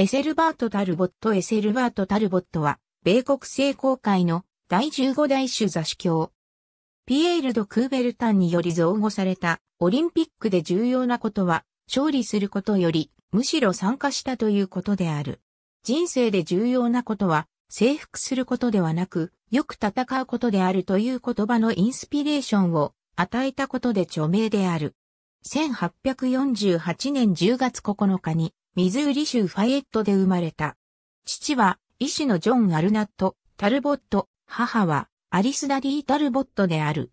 エセルバート・タルボット・エセルバート・タルボットは、米国聖公会の第15代主座主教。ピエール・ド・クーベルタンにより造語された、オリンピックで重要なことは、勝利することより、むしろ参加したということである。人生で重要なことは、征服することではなく、よく戦うことであるという言葉のインスピレーションを与えたことで著名である。1848年10月9日にミズーリ州ファイエットで生まれた。父は医師のジョン・アルナット・タルボット、母はアリスダディ・タルボットである。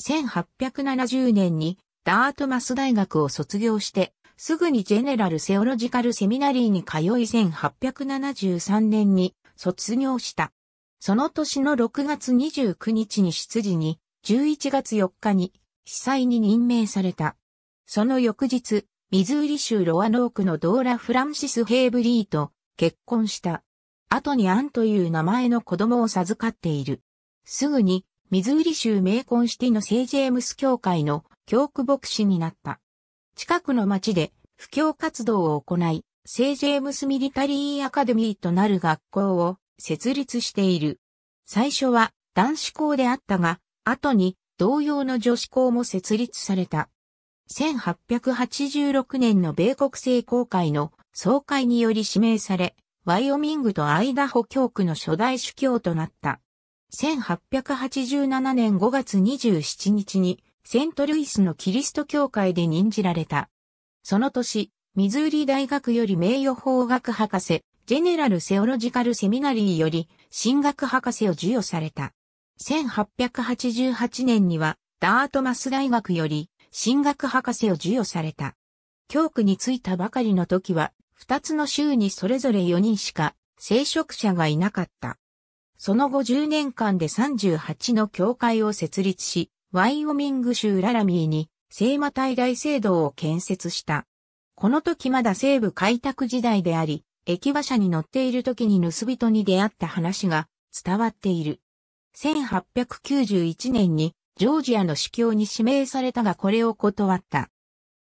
1870年にダートマス大学を卒業して、すぐにジェネラルセオロジカルセミナリーに通い1873年に卒業した。その年の6月29日に執事に、11月4日に被災に任命された。その翌日、ミズーリ州ロアノークのドーラ・フランシス・ヘイブリーと結婚した。後にアンという名前の子供を授かっている。すぐに、ミズーリ州メイコンシティの聖ジェームス教会の教区牧師になった。近くの町で布教活動を行い、聖ジェームス・ミリタリー・アカデミーとなる学校を設立している。最初は男子校であったが、後に同様の女子校も設立された。1886年の米国政公会の総会により指名され、ワイオミングとアイダホ教区の初代主教となった。1887年5月27日にセントルイスのキリスト教会で任じられた。その年、ミズーリ大学より名誉法学博士、ジェネラルセオロジカルセミナリーより進学博士を授与された。1888年にはダートマス大学より神学博士を授与された。教区に着いたばかりの時は、二つの州にそれぞれ4人しか聖職者がいなかった。その後10年間で38の教会を設立し、ワイオミング州ララミーに聖魔隊大聖堂を建設した。この時まだ西部開拓時代であり、駅馬車に乗っている時に盗人に出会った話が伝わっている。1891年にジョージアの司教に指名されたがこれを断った。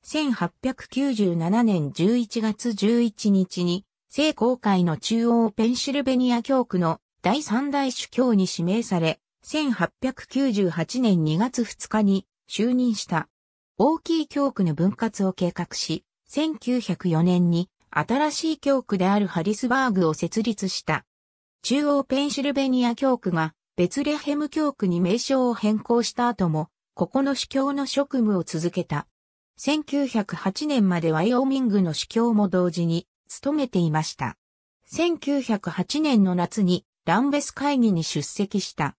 1897年11月11日に、聖公会の中央ペンシルベニア教区の第三代主教に指名され、1898年2月2日に就任した。大きい教区の分割を計画し、1904年に新しい教区であるハリスバーグを設立した。中央ペンシルベニア教区がベツレヘム教区に名称を変更した後も、ここの主教の職務を続けた。1908年までワイオミングの主教も同時に務めていました。1908年の夏にランベス会議に出席した。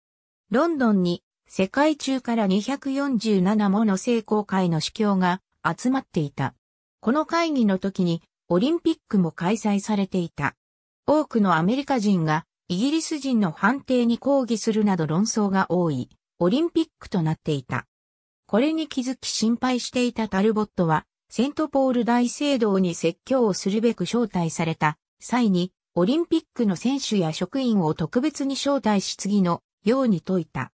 ロンドンに世界中から247もの成功会の主教が集まっていた。この会議の時にオリンピックも開催されていた。多くのアメリカ人がイギリス人の判定に抗議するなど論争が多い、オリンピックとなっていた。これに気づき心配していたタルボットは、セントポール大聖堂に説教をするべく招待された際に、オリンピックの選手や職員を特別に招待し次のように説いた。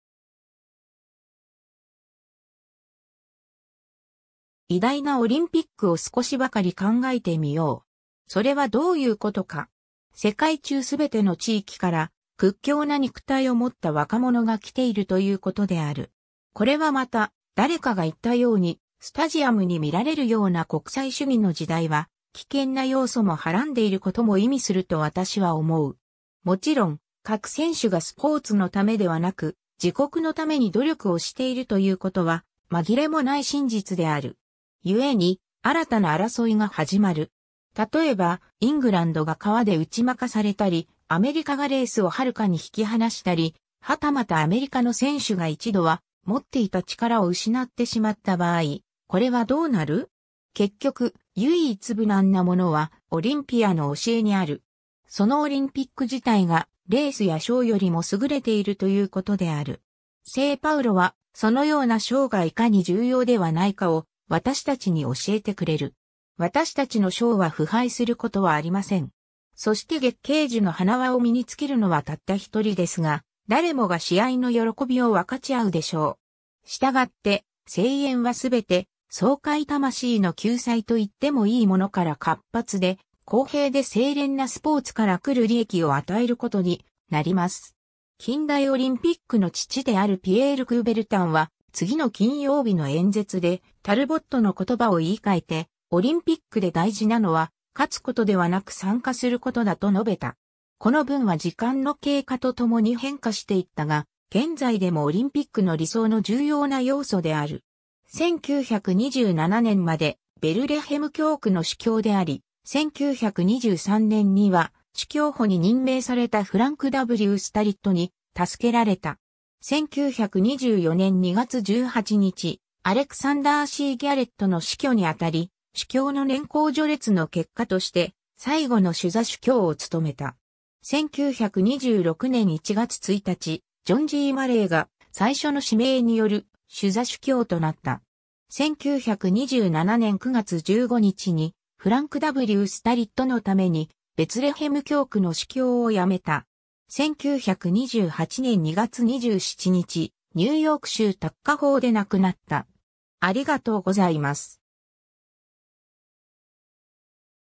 偉大なオリンピックを少しばかり考えてみよう。それはどういうことか。世界中すべての地域から屈強な肉体を持った若者が来ているということである。これはまた、誰かが言ったように、スタジアムに見られるような国際主義の時代は、危険な要素もはらんでいることも意味すると私は思う。もちろん、各選手がスポーツのためではなく、自国のために努力をしているということは、紛れもない真実である。故に、新たな争いが始まる。例えば、イングランドが川で打ち負かされたり、アメリカがレースを遥かに引き離したり、はたまたアメリカの選手が一度は持っていた力を失ってしまった場合、これはどうなる結局、唯一無難なものはオリンピアの教えにある。そのオリンピック自体がレースやショーよりも優れているということである。聖パウロはそのようなショーがいかに重要ではないかを私たちに教えてくれる。私たちの章は腐敗することはありません。そして月桂樹の花輪を身につけるのはたった一人ですが、誰もが試合の喜びを分かち合うでしょう。したがって、声援はすべて、爽快魂の救済と言ってもいいものから活発で、公平で精錬なスポーツから来る利益を与えることになります。近代オリンピックの父であるピエール・クーベルタンは、次の金曜日の演説で、タルボットの言葉を言い換えて、オリンピックで大事なのは、勝つことではなく参加することだと述べた。この文は時間の経過とともに変化していったが、現在でもオリンピックの理想の重要な要素である。1927年までベルレヘム教区の主教であり、1923年には主教補に任命されたフランク・ W・ スタリットに助けられた。1924年2月18日、アレクサンダー・シー・ギャレットの死去にあたり、主教の年功序列の結果として、最後の主座主教を務めた。1926年1月1日、ジョン・ジー・マレーが最初の指名による主座主教となった。1927年9月15日に、フランク・ W・ スタリットのために、ベツレヘム教区の主教を辞めた。1928年2月27日、ニューヨーク州タッカ法で亡くなった。ありがとうございます。